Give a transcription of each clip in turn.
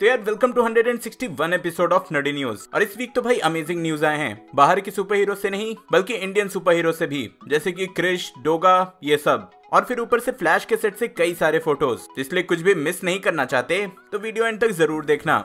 तो यार welcome to 161 episode of nerdy news और इस वीक तो भाई अमेजिंग न्यूज आए हैं बाहर के सुपर हीरो से नहीं बल्कि इंडियन सुपर हीरो से भी जैसे कि क्रिश डोगा ये सब और फिर ऊपर से फ्लैश के सेट से कई सारे फोटोज इसलिए कुछ भी मिस नहीं करना चाहते तो वीडियो एंड तक जरूर देखना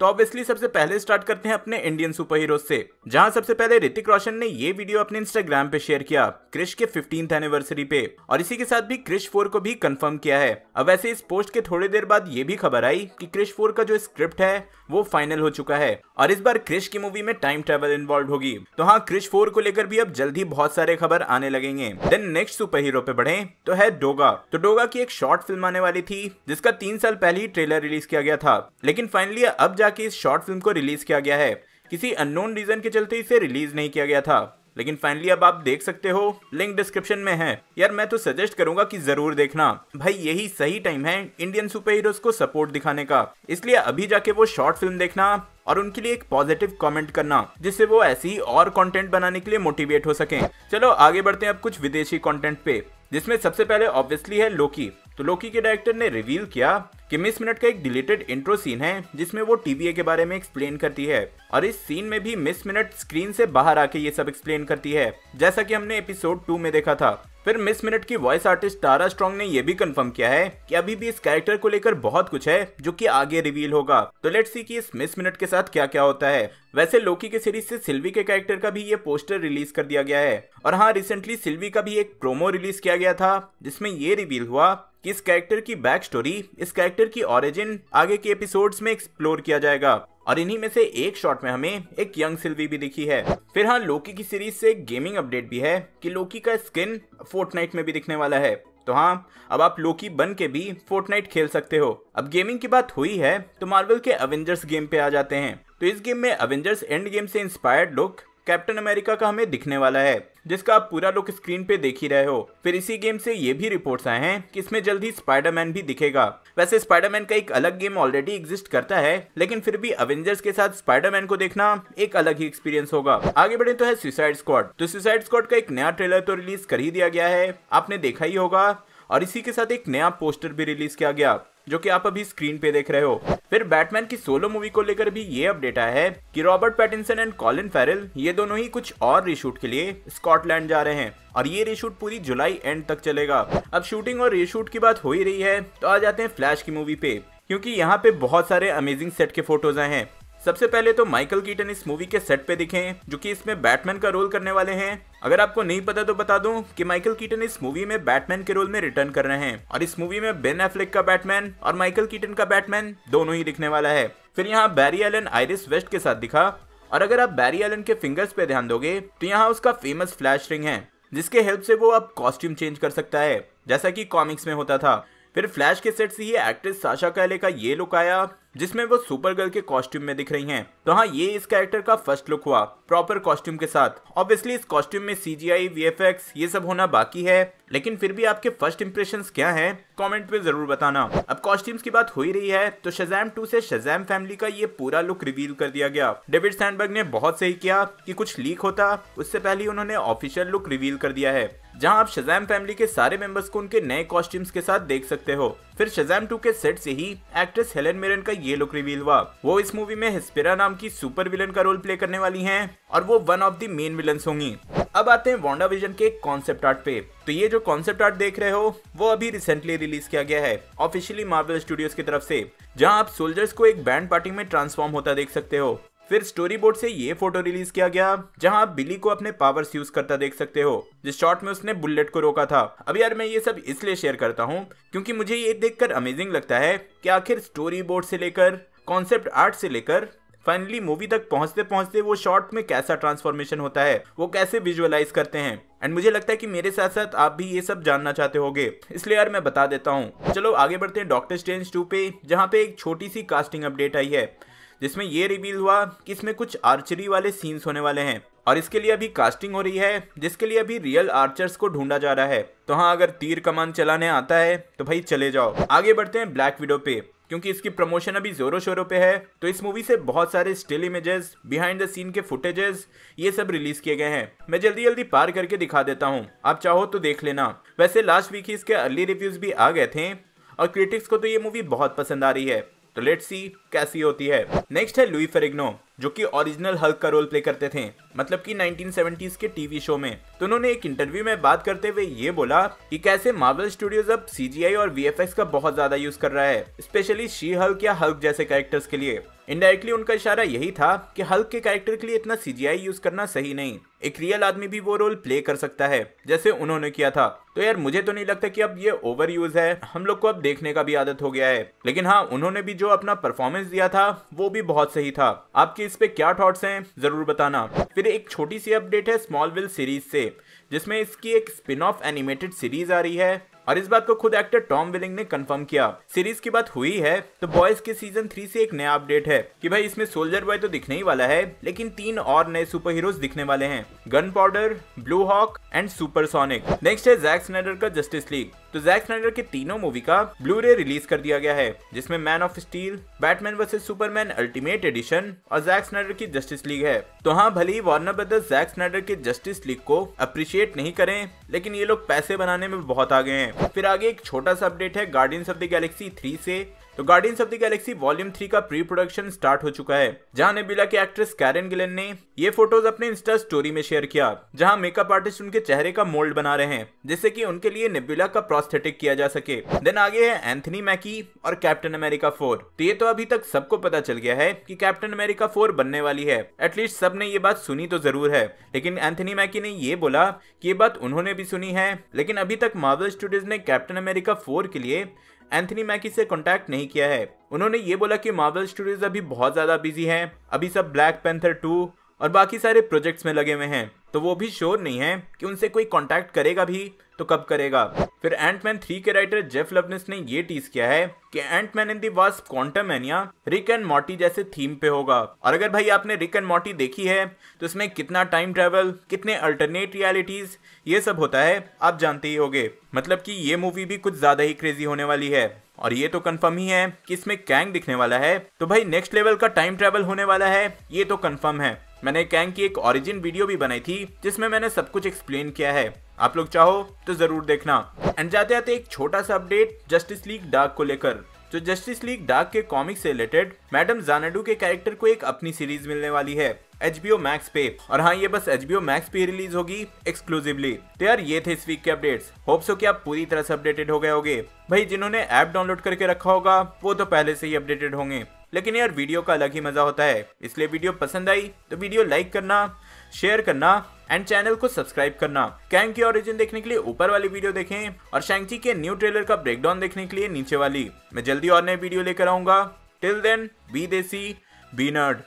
तो ऑब्वियसली सबसे पहले स्टार्ट करते हैं अपने इंडियन सुपर हीरो से जहां सबसे पहले ऋतिक रोशन ने ये वीडियो अपने इंस्टाग्राम पे शेयर किया क्रिश के फिफ्टीन एनिवर्सरी पे और इसी के साथ भी क्रिश फोर को भी कंफर्म किया है अब वैसे इस पोस्ट के थोड़ी देर बाद ये भी खबर आई कि क्रिश फोर का जो स्क्रिप्ट है वो फाइनल हो चुका है और इस बार क्रिश की मूवी में टाइम ट्रेवल इन्वॉल्व होगी तो हाँ क्रिश फोर को लेकर भी अब जल्दी बहुत सारे खबर आने लगेंगे देन नेक्स्ट सुपर हीरो पे बढ़े तो है डोगा तो डोगा की एक शॉर्ट फिल्म आने वाली थी जिसका तीन साल पहले ही ट्रेलर रिलीज किया गया था लेकिन फाइनली अब जा था कि इस शॉर्ट फिल्म को रिलीज किया गया है किसी अननोन रीजन के चलते इसे रिलीज नहीं किया गया था लेकिन फाइनली अब आप देख सकते हो लिंक डिस्क्रिप्शन में है यार मैं तो सजेस्ट करूंगा कि जरूर देखना भाई यही सही टाइम है इंडियन सुपर हीरोज को सपोर्ट दिखाने का इसलिए अभी जाके वो शॉर्ट फिल्म देखना और उनके लिए एक पॉजिटिव कमेंट करना जिससे वो ऐसी और कंटेंट बनाने के लिए मोटिवेट हो सके चलो आगे बढ़ते हैं अब कुछ विदेशी कंटेंट पे जिसमें सबसे पहले ऑब्वियसली है लोकी तो लोकी के डायरेक्टर ने रिवील किया कि मिस मिनट का एक डिलीटेड इंट्रो सीन है जिसमें वो टीवीए के बारे में एक्सप्लेन करती है और इस सीन में भी मिस मिनट स्क्रीन से बाहर आके ये सब एक्सप्लेन करती है जैसा कि हमने एपिसोड टू में देखा था फिर मिस मिनट की वॉइस आर्टिस्ट तारा स्ट्रॉन्ग ने यह भी कंफर्म किया है कि अभी भी इस कैरेक्टर को लेकर बहुत कुछ है जो कि आगे रिवील होगा तो लेट सी कि इस मिस मिनट के साथ क्या क्या होता है वैसे लोकी के सीरीज से सिल्वी के कैरेक्टर का भी ये पोस्टर रिलीज कर दिया गया है और हाँ रिसेंटली सिल्वी का भी एक प्रोमो रिलीज किया गया था जिसमें ये रिवील हुआ कि इस कैरेक्टर की बैक स्टोरी इस कैरेक्टर की ओरिजिन आगे के एपिसोड्स में एक्सप्लोर किया जाएगा और इन्हीं में से एक शॉट में हमें एक यंग सिल्वी भी दिखी है फिर हाँ लोकी की सीरीज से एक गेमिंग अपडेट भी है कि लोकी का स्किन फोर्टनाइट में भी दिखने वाला है तो हाँ अब आप लोकी बन के भी फोर्टनाइट खेल सकते हो अब गेमिंग की बात हुई है तो मार्वल के अवेंजर्स गेम पे आ जाते हैं तो इस गेम में अवेंजर्स एंड गेम से इंस्पायर्ड लुक कैप्टन अमेरिका का हमें दिखने वाला है जिसका आप पूरा लुक स्क्रीन पे देख ही रहे हो फिर इसी गेम से ये भी रिपोर्ट्स आए हैं कि इसमें जल्द ही स्पाइडरमैन भी दिखेगा वैसे स्पाइडरमैन का एक अलग गेम ऑलरेडी एग्जिस्ट करता है लेकिन फिर भी अवेंजर्स के साथ स्पाइडरमैन को देखना एक अलग ही एक्सपीरियंस होगा आगे बढ़े तो है सुसाइड स्कॉड तो सुसाइड स्कॉड का एक नया ट्रेलर तो रिलीज कर ही दिया गया है आपने देखा ही होगा और इसी के साथ एक नया पोस्टर भी रिलीज किया गया जो कि आप अभी स्क्रीन पे देख रहे हो फिर बैटमैन की सोलो मूवी को लेकर भी ये अपडेट आया है कि Robert Pattinson and Colin Farrell ये दोनों ही कुछ और रीशूट के लिए स्कॉटलैंड जा रहे हैं और ये रीशूट पूरी जुलाई एंड तक चलेगा अब शूटिंग और रीशूट की बात हो ही रही है तो आ जाते हैं फ्लैश की मूवी पे क्योंकि यहाँ पे बहुत सारे अमेजिंग सेट के फोटोज आए हैं सबसे पहले तो माइकल कीटन इस मूवी के सेट पे दिखे जो कि इसमें बैटमैन का रोल करने वाले हैं अगर आपको नहीं पता तो बता दूं कि माइकल कीटन इस मूवी में बैटमैन के रोल में रिटर्न कर रहे हैं और इस मूवी में बेन एफ्लिक का बैटमैन और माइकल कीटन का बैटमैन दोनों ही दिखने वाला है फिर यहाँ बैरी एलन आयरिस वेस्ट के साथ दिखा और अगर आप बैरी एलन के फिंगर्स पे ध्यान दोगे तो यहाँ उसका फेमस फ्लैश रिंग है जिसके हेल्प से वो अब कॉस्ट्यूम चेंज कर सकता है जैसा कि कॉमिक्स में होता था फिर फ्लैश के सेट से ही एक्ट्रेस साशा कैले का ये लुक आया जिसमें वो सुपर गर्ल के कॉस्ट्यूम में दिख रही हैं। तो हाँ ये इस कैरेक्टर का फर्स्ट लुक हुआ प्रॉपर कॉस्ट्यूम के साथ ऑब्वियसली इस कॉस्ट्यूम में सीजीआई वीएफएक्स ये सब होना बाकी है लेकिन फिर भी आपके फर्स्ट इंप्रेशन क्या हैं कमेंट में जरूर बताना अब कॉस्ट्यूम्स की बात हो ही रही है तो शजैम टू से शजैम फैमिली का ये पूरा लुक रिवील कर दिया गया डेविड सैंडबर्ग ने बहुत सही किया कि कुछ लीक होता उससे पहले उन्होंने ऑफिशियल लुक रिवील कर दिया है जहां आप शजैम फैमिली के सारे मेंबर्स को उनके नए कॉस्ट्यूम्स के साथ देख सकते हो फिर शजैम 2 के सेट से ही एक्ट्रेस हेलन मेरन का ये लुक रिवील हुआ वो इस मूवी में हिस्पेरा नाम की सुपर विलन का रोल प्ले करने वाली हैं और वो one of the main villain होंगी अब आते हैं वॉन्डा विजन के कॉन्सेप्ट आर्ट पे तो ये जो कॉन्सेप्ट आर्ट देख रहे हो वो अभी रिसेंटली रिलीज किया गया है ऑफिशियली मार्वल स्टूडियोज की तरफ से जहां आप सोल्जर्स को एक बैंड पार्टी में ट्रांसफॉर्म होता देख सकते हो फिर स्टोरी बोर्ड से ये फोटो रिलीज किया गया जहां आप बिली को अपने पावर्स यूज करता देख सकते हो जिस शॉट में उसने बुलेट को रोका था अब यार मैं ये सब इसलिए शेयर करता हूँ क्योंकि मुझे ये देखकर अमेजिंग लगता है कि आखिर स्टोरी बोर्ड से लेकर कॉन्सेप्ट आर्ट से लेकर फाइनली मूवी तक पहुंचते पहुंचते वो शॉर्ट में कैसा ट्रांसफॉर्मेशन होता है वो कैसे विजुअलाइज करते हैं एंड मुझे लगता है कि मेरे साथ साथ आप भी ये सब जानना चाहते होगे इसलिए यार मैं बता देता हूँ चलो आगे बढ़ते हैं डॉक्टर स्ट्रेंज टू पे जहाँ पे एक छोटी सी कास्टिंग अपडेट आई है जिसमें ये रिवील हुआ कि इसमें कुछ आर्चरी वाले सीन्स होने वाले हैं और इसके लिए अभी कास्टिंग हो रही है जिसके लिए अभी रियल आर्चर्स को ढूंढा जा रहा है तो हाँ अगर तीर कमान चलाने आता है तो भाई चले जाओ आगे बढ़ते हैं ब्लैक विडो पे क्योंकि इसकी प्रमोशन अभी जोरों शोरों पे है तो इस मूवी से बहुत सारे still images behind the scene के फुटेजेस ये सब रिलीज किए गए हैं मैं जल्दी जल्दी पार करके दिखा देता हूँ आप चाहो तो देख लेना वैसे लास्ट वीक ही इसके अर्ली रिव्यूज भी आ गए थे और क्रिटिक्स को तो ये मूवी बहुत पसंद आ रही है तो लेट्स सी कैसी होती है नेक्स्ट है लुई फेरिग्नो जो कि ओरिजिनल हल्क का रोल प्ले करते थे मतलब कि 1970s के टीवी शो में तो उन्होंने एक इंटरव्यू में बात करते हुए ये बोला कि कैसे मार्वल स्टूडियोज अब सीजीआई और वीएफएक्स का बहुत ज्यादा यूज कर रहा है स्पेशली शी हल्क या हल्क जैसे कैरेक्टर्स के लिए इनडायरेक्टली उनका इशारा यही था कि हल्क के कैरेक्टर के लिए इतना सीजीआई यूज करना सही नहीं एक रियल आदमी भी वो रोल प्ले कर सकता है जैसे उन्होंने किया था तो यार मुझे तो नहीं लगता कि अब ये ओवर यूज है हम लोग को अब देखने का भी आदत हो गया है लेकिन हाँ उन्होंने भी जो अपना परफॉर्मेंस दिया था वो भी बहुत सही था आपकी इस पे क्या थॉट्स हैं ज़रूर बताना फिर एक छोटी सी अपडेट है स्मॉल विल सीरीज से जिसमें इसकी एक स्पिन ऑफ एनिमेटेड सीरीज आ रही है और इस बात को खुद एक्टर टॉम विलिंग ने कंफर्म किया सीरीज की बात हुई है तो बॉयज के सीजन थ्री से एक नया अपडेट है कि भाई इसमें सोल्जर बॉय तो दिखने ही वाला है लेकिन तीन और नए सुपर हीरोज दिखने वाले हैं gunpowder blue hawk and supersonic next है जैक स्नेडर का जस्टिस लीग तो जैक स्नाइडर के तीनों मूवी का ब्लू रे रिलीज कर दिया गया है जिसमें Man of Steel Batman versus Superman ultimate edition और जैक स्नाइडर की जस्टिस लीग है तो हाँ भले ही वार्नर ब्रदर्स जैक स्नाइडर के जस्टिस लीग को अप्रिशिएट नहीं करें लेकिन ये लोग पैसे बनाने में बहुत आगे हैं फिर आगे एक छोटा सा अपडेट है Guardians of the Galaxy three से तो Guardians of the Galaxy volume three का प्री प्रोडक्शन स्टार्ट हो चुका है जहां नेबुला की एक्ट्रेस कैरन गिलेन ने ये फोटोज अपने इंस्टा स्टोरी में शेयर किया जहां मेकअप आर्टिस्ट उनके चेहरे का मोल्ड बना रहे हैं जिससे कि उनके लिए नेबुला का प्रोस्थेटिक किया जा सके देन आगे है एंथनी मैकी और कैप्टन अमेरिका फोर तो ये तो अभी तक सबको पता चल गया है की कैप्टन अमेरिका फोर बनने वाली है एटलीस्ट सब ने ये बात सुनी तो जरूर है लेकिन एंथनी मैकी ने ये बोला की ये बात उन्होंने भी सुनी है लेकिन अभी तक मार्वल स्टूडियोज ने कैप्टन अमेरिका फोर के लिए एंथनी मैकी से कॉन्टैक्ट नहीं किया है उन्होंने ये बोला कि मार्वल स्टूडियोज अभी बहुत ज्यादा बिजी हैं अभी सब ब्लैक पेंथर टू और बाकी सारे प्रोजेक्ट्स में लगे हुए हैं तो वो भी श्योर नहीं है कि उनसे कोई कॉन्टैक्ट करेगा भी तो कब करेगा फिर एंटमैन थ्री के राइटर जेफ लवनेस ने ये टीज किया है कि Antman in the quantum Quantumania Rick and Morty जैसे थीम पे होगा और अगर भाई आपने रिक एंड मॉटी देखी है तो इसमें कितना टाइम ट्रेवल कितने अल्टरनेट रियलिटीज ये सब होता है आप जानते ही होगे मतलब कि ये मूवी भी कुछ ज्यादा ही क्रेजी होने वाली है और ये तो कंफर्म ही है कि इसमें कैंग दिखने वाला है तो भाई नेक्स्ट लेवल का टाइम ट्रेवल होने वाला है ये तो कंफर्म है मैंने कैंग की एक ओरिजिन वीडियो भी बनाई थी जिसमें मैंने सब कुछ एक्सप्लेन किया है आप लोग चाहो तो जरूर देखना एंड जाते जाते एक छोटा सा अपडेट जस्टिस लीग डार्क को लेकर तो जस्टिस लीग डार्क के कॉमिक से रिलेटेड मैडम जानाडू के कैरेक्टर को एक अपनी सीरीज मिलने वाली है एच बी मैक्स पे और हाँ ये बस एच बी मैक्स पे रिलीज होगी एक्सक्लूसिवली तो यार ये थे इस वीक के अपडेट्स होप्स हो कि आप पूरी तरह से अपडेटेड हो गए होगे भाई जिन्होंने ऐप डाउनलोड करके रखा होगा वो तो पहले से ही अपडेटेड होंगे लेकिन यार वीडियो का अलग ही मजा होता है इसलिए वीडियो पसंद आई तो वीडियो लाइक करना शेयर करना एंड चैनल को सब्सक्राइब करना कैंग की ओरिजिन देखने के लिए ऊपर वाली वीडियो देखें और शैंगची के न्यू ट्रेलर का ब्रेकडाउन देखने के लिए नीचे वाली मैं जल्दी और नए वीडियो लेकर आऊंगा टिल देन बी देसी बी नर्ड